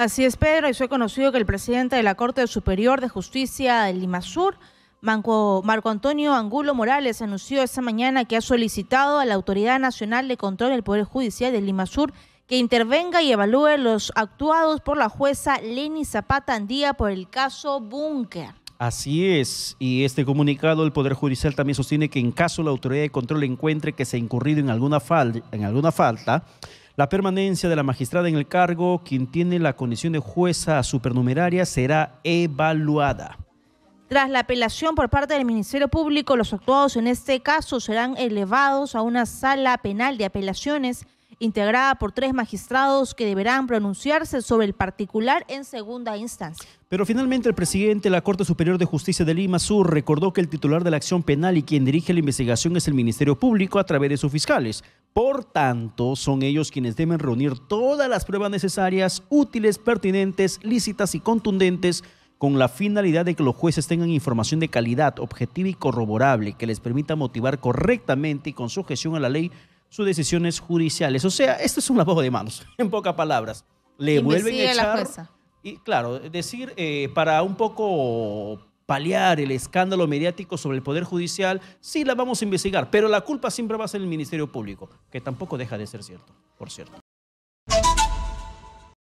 Así es, Pedro, y fue conocido que el presidente de la Corte Superior de Justicia de Lima Sur, Marco Antonio Angulo Morales, anunció esta mañana que ha solicitado a la Autoridad Nacional de Control del Poder Judicial de Sur que intervenga y evalúe los actuados por la jueza Leni Zapata Andía por el caso Búnker. Así es, y este comunicado el Poder Judicial también sostiene que en caso la autoridad de control encuentre que se ha incurrido en alguna, en alguna falta, la permanencia de la magistrada en el cargo, quien tiene la condición de jueza supernumeraria, será evaluada. Tras la apelación por parte del Ministerio Público, los actuados en este caso serán elevados a una sala penal de apelaciones integrada por tres magistrados que deberán pronunciarse sobre el particular en segunda instancia. Pero finalmente el presidente de la Corte Superior de Justicia de Lima Sur recordó que el titular de la acción penal y quien dirige la investigación es el Ministerio Público a través de sus fiscales, por tanto, son ellos quienes deben reunir todas las pruebas necesarias, útiles, pertinentes, lícitas y contundentes con la finalidad de que los jueces tengan información de calidad, objetiva y corroborable que les permita motivar correctamente y con sujeción a la ley sus decisiones judiciales. O sea, esto es un lavado de manos, en pocas palabras. Le vuelven a echar... y claro, decir, eh, para un poco paliar el escándalo mediático sobre el Poder Judicial, sí la vamos a investigar, pero la culpa siempre va a ser el Ministerio Público, que tampoco deja de ser cierto, por cierto.